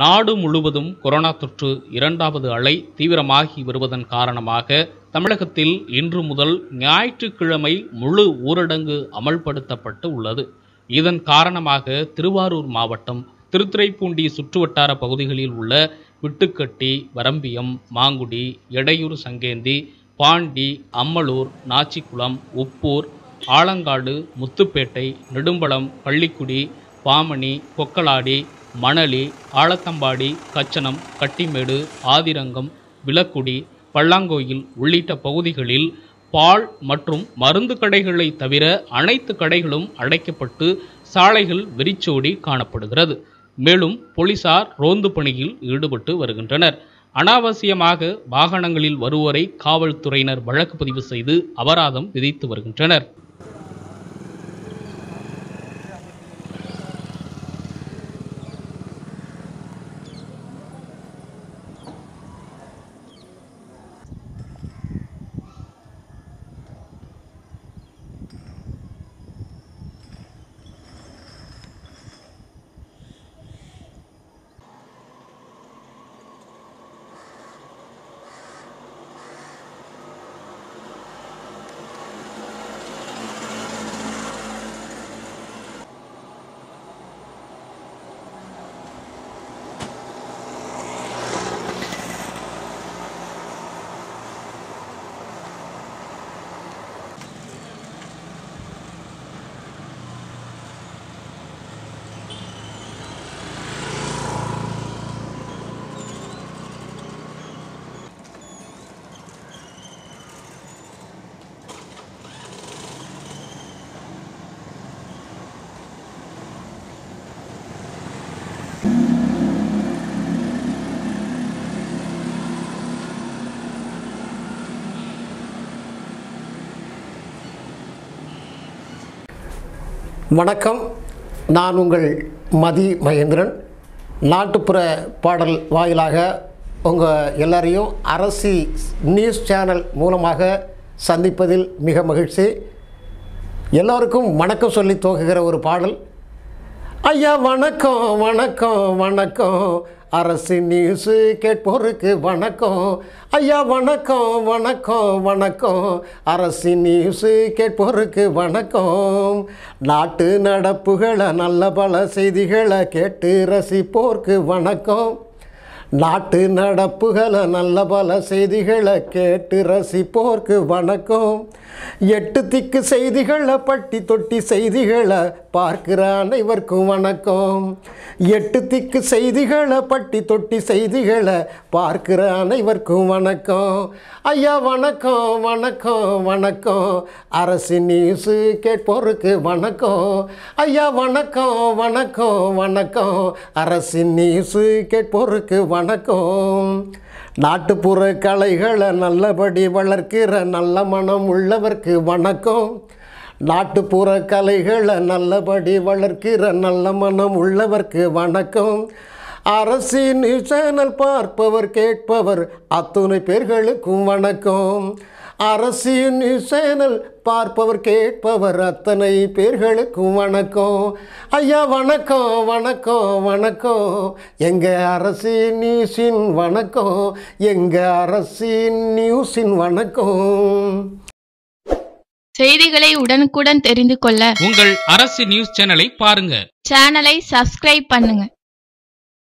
நாடு முழுவதும் கொரோனா தொற்று இரண்டாவது அலை தீவிரமாகி வருவதன் காரணமாக தமிழகத்தில் இன்று முதல் ஞாயிற்றுக்கிழமை முழு ஊரடங்கு அமல்படுத்தப்பட்டு உள்ளது இதன் காரணமாக திருவாரூர் மாவட்டம் திருத்துறைப்பூண்டி சுற்றுவட்டார பகுதிகளில் உள்ள விட்டுக்கட்டி வரம்பியம் மாங்குடி எடையூர் சங்கேந்தி பாண்டி அம்மலூர் நாச்சிக்குளம் உப்பூர் ஆலங்காடு முத்துப்பேட்டை நெடும்பலம் பள்ளிக்குடி பாமணி கொக்கலாடி மணலி ஆலத்தம்பாடி கச்சனம் கட்டிமேடு ஆதிரங்கம் விளக்குடி பல்லாங்கோயில் உள்ளிட்ட பகுதிகளில் பால் மற்றும் மருந்து கடைகளை தவிர அனைத்து கடைகளும் அடைக்கப்பட்டு சாலைகள் வெறிச்சோடி காணப்படுகிறது மேலும் போலீசார் ரோந்து பணியில் ஈடுபட்டு வருகின்றனர் அனாவசியமாக வாகனங்களில் வருவோரை காவல்துறையினர் வழக்கு பதிவு செய்து அபராதம் விதித்து வருகின்றனர் வணக்கம் நான் உங்கள் மதி மகேந்திரன் நாட்டுப்புற பாடல் வாயிலாக உங்கள் எல்லாரையும் அரசி நியூஸ் சேனல் மூலமாக சந்திப்பதில் மிக மகிழ்ச்சி எல்லோருக்கும் வணக்கம் சொல்லி துவங்குகிற ஒரு பாடல் ஐயா வணக்கம் வணக்கம் வணக்கம் அரசு நியூஸு கேட்போருக்கு வணக்கம் ஐயா வணக்கம் வணக்கம் வணக்கம் அரசு நியூஸு கேட்போருக்கு வணக்கம் நாட்டு நடப்புகளை நல்ல பல செய்திகளை கேட்டு ரசிப்போர்க்கு வணக்கம் நாட்டு நடப்புகளை நல்ல பல செய்திகளை கேட்டு ரசிப்போர்க்கு வணக்கம் எட்டு திக்கு செய்திகளை பட்டி தொட்டி செய்திகளை பார்க்கிற அனைவருக்கும் வணக்கம் எட்டு திக்கு செய்திகளை பட்டி தொட்டி செய்திகளை பார்க்கிற அனைவருக்கும் வணக்கம் ஐயா வணக்கம் வணக்கம் வணக்கம் அரசு நியூஸு கேட்போருக்கு வணக்கம் ஐயா வணக்கம் வணக்கம் வணக்கம் அரசு நியூஸு கேட்போருக்கு வணக்கம் வணக்கம் நாட்டுப்புற கலைகளை நல்லபடி வளர்க்கிற நல்ல மனம் உள்ளவர்க்கு வணக்கம் நாட்டுப்புற கலைகளை நல்லபடி வளர்க்கிற நல்ல மனம் உள்ளவர்க்கு வணக்கம் அரசின் சேனல் பார்ப்பவர் கேட்பவர் அத்துணை பேர்களுக்கும் வணக்கம் அரசின் சேனல் பார்ப்பவர் கேட்பவர் அத்தனை பேர்களுக்கும் வணக்கம் ஐயா வணக்கம் வணக்கம் வணக்கம் எங்கள் அரசின் நியூஸின் வணக்கம் எங்கள் அரசின் நியூஸின் வணக்கம் செய்திகளை உடனுக்குடன் தெரிந்து கொள்ள உங்கள் அரசு நியூஸ் சேனலை பாருங்க சேனலை சப்ஸ்கிரைப் பண்ணுங்க